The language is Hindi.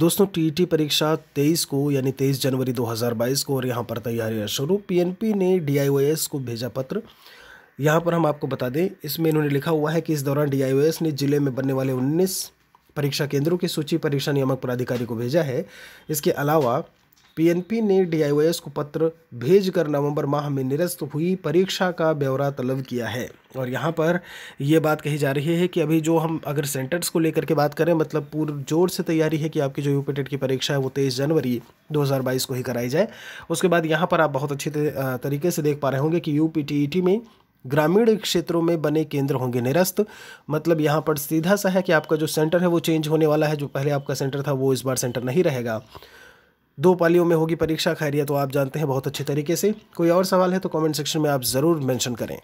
दोस्तों टीईटी परीक्षा 23 को यानी 23 जनवरी 2022 को और यहाँ पर तैयारियाँ शुरू पीएनपी ने डीआईओएस को भेजा पत्र यहाँ पर हम आपको बता दें इसमें इन्होंने लिखा हुआ है कि इस दौरान डीआईओएस ने जिले में बनने वाले 19 परीक्षा केंद्रों की सूची परीक्षा नियामक प्राधिकारी को भेजा है इसके अलावा पीएनपी ने डीआईओएस को पत्र भेजकर नवंबर माह में निरस्त हुई परीक्षा का ब्यौरा तलब किया है और यहाँ पर यह बात कही जा रही है कि अभी जो हम अगर सेंटर्स को लेकर के बात करें मतलब पूर्व जोर से तैयारी है कि आपकी जो यूपीटेट की परीक्षा है वो तेईस जनवरी 2022 को ही कराई जाए उसके बाद यहाँ पर आप बहुत अच्छे तरीके से देख पा रहे होंगे कि यू में ग्रामीण क्षेत्रों में बने केंद्र होंगे निरस्त मतलब यहाँ पर सीधा सा है कि आपका जो सेंटर है वो चेंज होने वाला है जो पहले आपका सेंटर था वो इस बार सेंटर नहीं रहेगा दो पालियों में होगी परीक्षा खैरिया तो आप जानते हैं बहुत अच्छे तरीके से कोई और सवाल है तो कमेंट सेक्शन में आप ज़रूर मेंशन करें